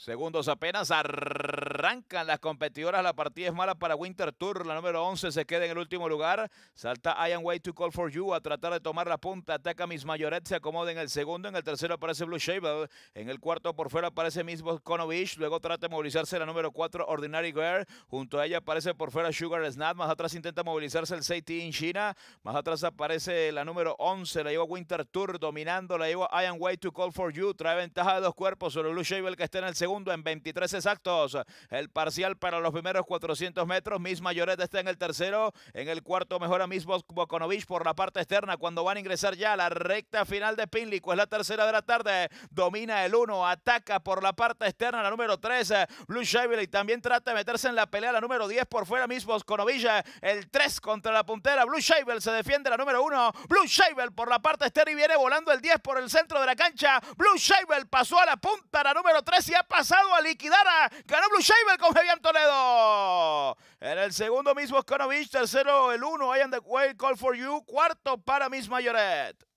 Segundos apenas arrancan las competidoras. La partida es mala para Winter Tour. La número 11 se queda en el último lugar. Salta Ian Way to Call for You a tratar de tomar la punta. Ataca Miss Mayoret. Se acomoda en el segundo. En el tercero aparece Blue Shable. En el cuarto por fuera aparece Miss Konovich. Luego trata de movilizarse la número 4 Ordinary Girl. Junto a ella aparece por fuera Sugar Snap. Más atrás intenta movilizarse el 6T in China. Más atrás aparece la número 11. La lleva Winter Tour dominando. La lleva Ian Way to Call for You. Trae ventaja de dos cuerpos sobre Blue Shable que está en el segundo en 23 exactos. El parcial para los primeros 400 metros. Miss Mayorette está en el tercero. En el cuarto mejora Miss Bokonovich por la parte externa cuando van a ingresar ya a la recta final de Pinlico. Es pues la tercera de la tarde. Domina el 1. Ataca por la parte externa la número 3. Eh, Blue y también trata de meterse en la pelea. La número 10 por fuera Miss Bokonovich. Eh, el 3 contra la puntera. Blue Shavel se defiende la número 1. Blue Shavel por la parte externa y viene volando el 10 por el centro de la cancha. Blue Shavel pasó a la punta la número 3 y ha pasado pasado a liquidar a Blue Shaver con Javier Toledo. En el segundo, mismo Skonovich. Tercero, el uno, am the Way, Call for You. Cuarto para Miss Mayoret.